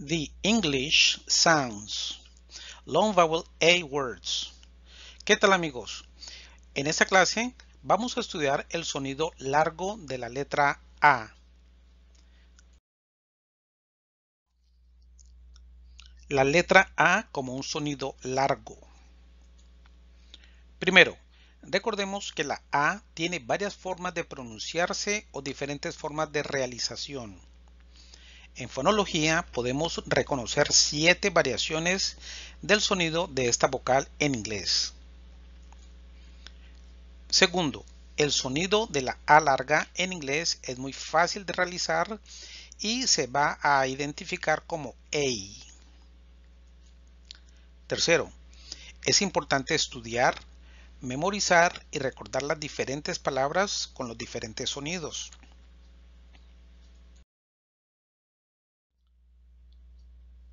the English sounds, long vowel A words. ¿Qué tal amigos? En esta clase vamos a estudiar el sonido largo de la letra A. La letra A como un sonido largo. Primero, recordemos que la A tiene varias formas de pronunciarse o diferentes formas de realización. En fonología podemos reconocer siete variaciones del sonido de esta vocal en inglés. Segundo, el sonido de la A larga en inglés es muy fácil de realizar y se va a identificar como EI. Tercero, es importante estudiar, memorizar y recordar las diferentes palabras con los diferentes sonidos.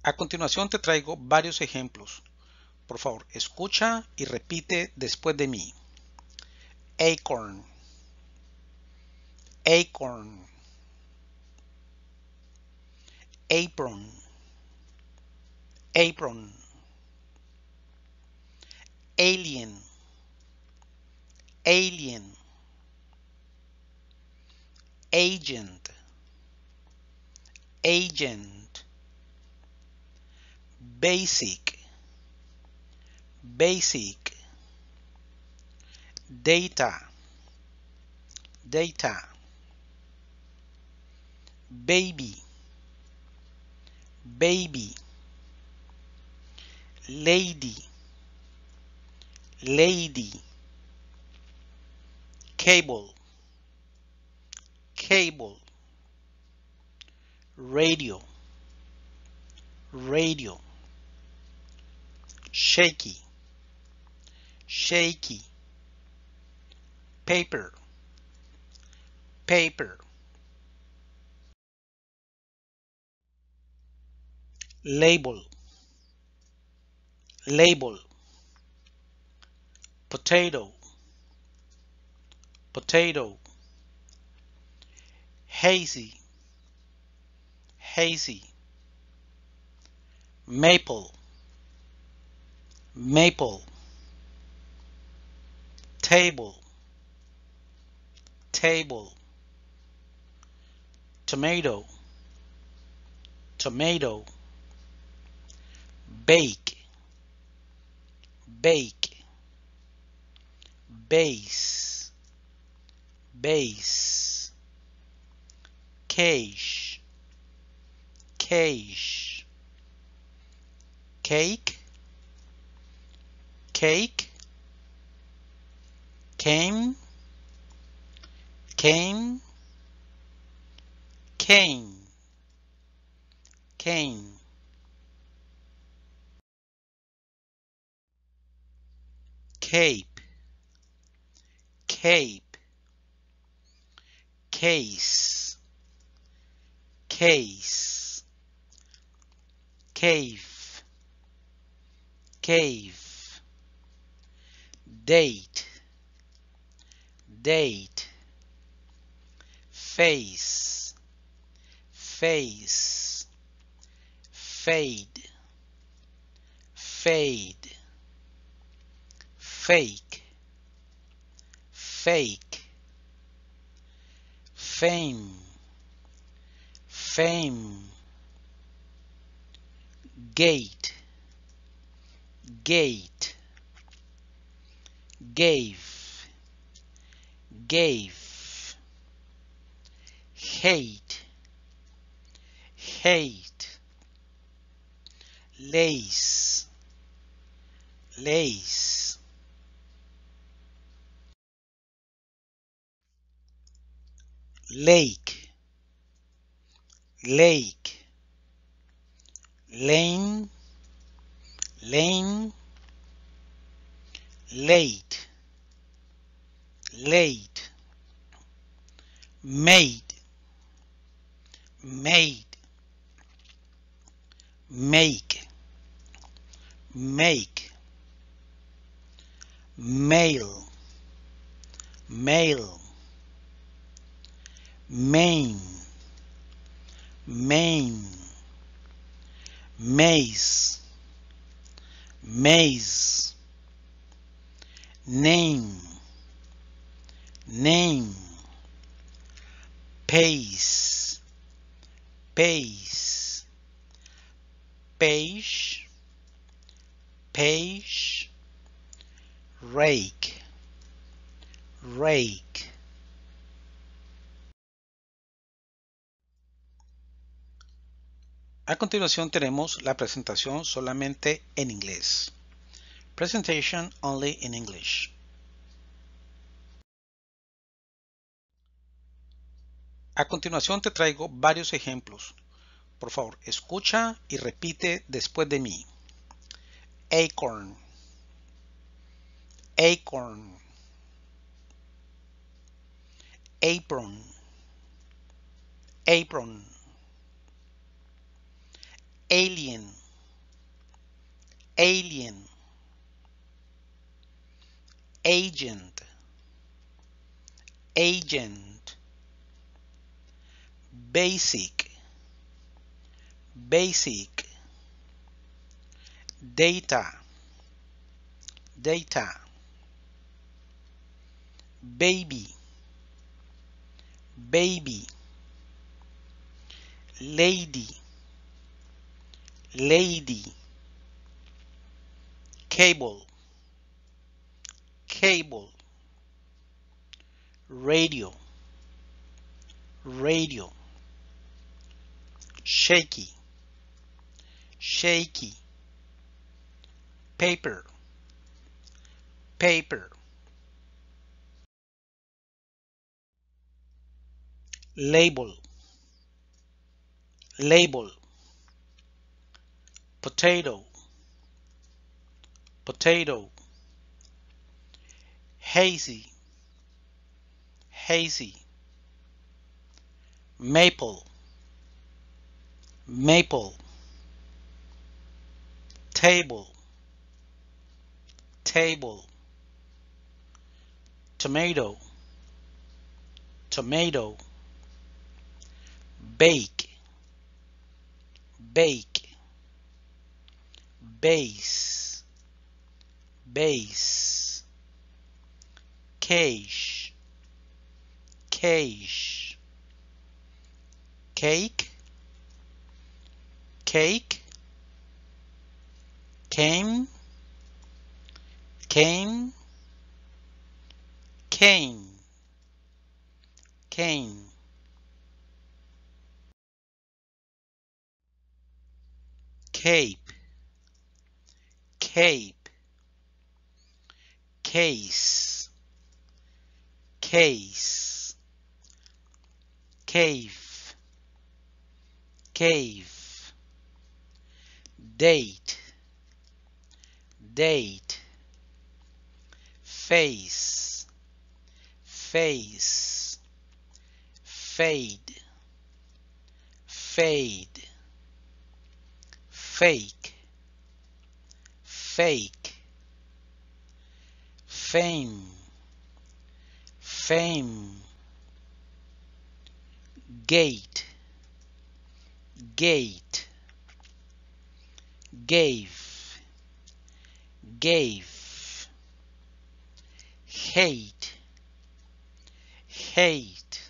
A continuación te traigo varios ejemplos. Por favor, escucha y repite después de mí. Acorn. Acorn. Apron. Apron. Alien. Alien. Agent. Agent. basic basic data data baby baby lady lady cable cable radio radio shaky shaky paper paper label label potato potato hazy hazy maple maple table table tomato tomato bake bake base base cage cage cake cake came came came came cape cape case case cave cave date date face face fade fade fake fake fame fame gate gate gave, gave, hate, hate, lace, lace. Lake, lake, lane, lane, late Late. made, made, make, make, Mail. Mail. main, main, maze, maze, name, name, pace, pace, page, page, rake, rake. A continuación tenemos la presentación solamente en inglés. Presentation only in English. A continuación te traigo varios ejemplos. Por favor, escucha y repite después de mí. Acorn. Acorn. Apron. Apron. Alien. Alien. Agent. Agent basic basic data data baby baby lady lady cable cable radio radio shaky shaky paper paper label label potato potato hazy hazy maple maple table table tomato tomato bake bake base base cage cage cake cake came came came came cape cape case case cave cave date date face face fade fade fake fake fame fame gate gate gave, gave, hate, hate,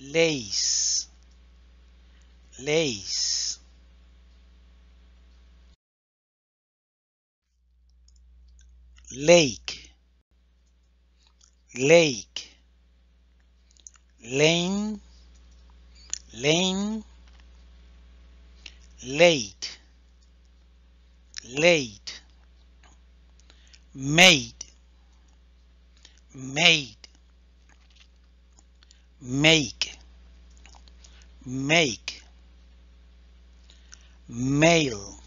lace, lace. Lake, lake, lane, lane, late, late, made, made, make, make, male,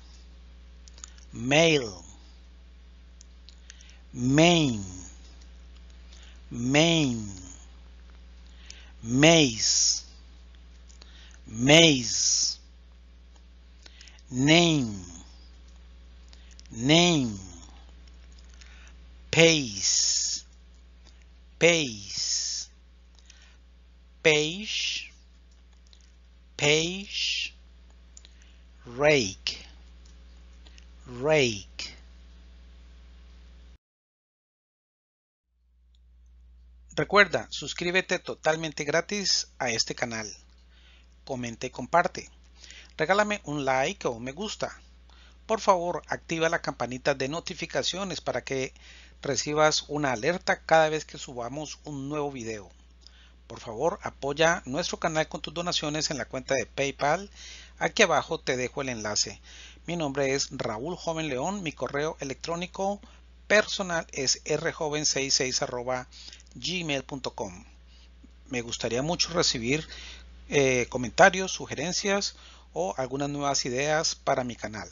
male, main, main, maze, maze, name name pace pace page page rake rake Recuerda, suscríbete totalmente gratis a este canal. Comenta y comparte regálame un like o me gusta. Por favor, activa la campanita de notificaciones para que recibas una alerta cada vez que subamos un nuevo video. Por favor, apoya nuestro canal con tus donaciones en la cuenta de PayPal. Aquí abajo te dejo el enlace. Mi nombre es Raúl Joven León, mi correo electrónico personal es rjoven66 Me gustaría mucho recibir eh, comentarios, sugerencias o algunas nuevas ideas para mi canal.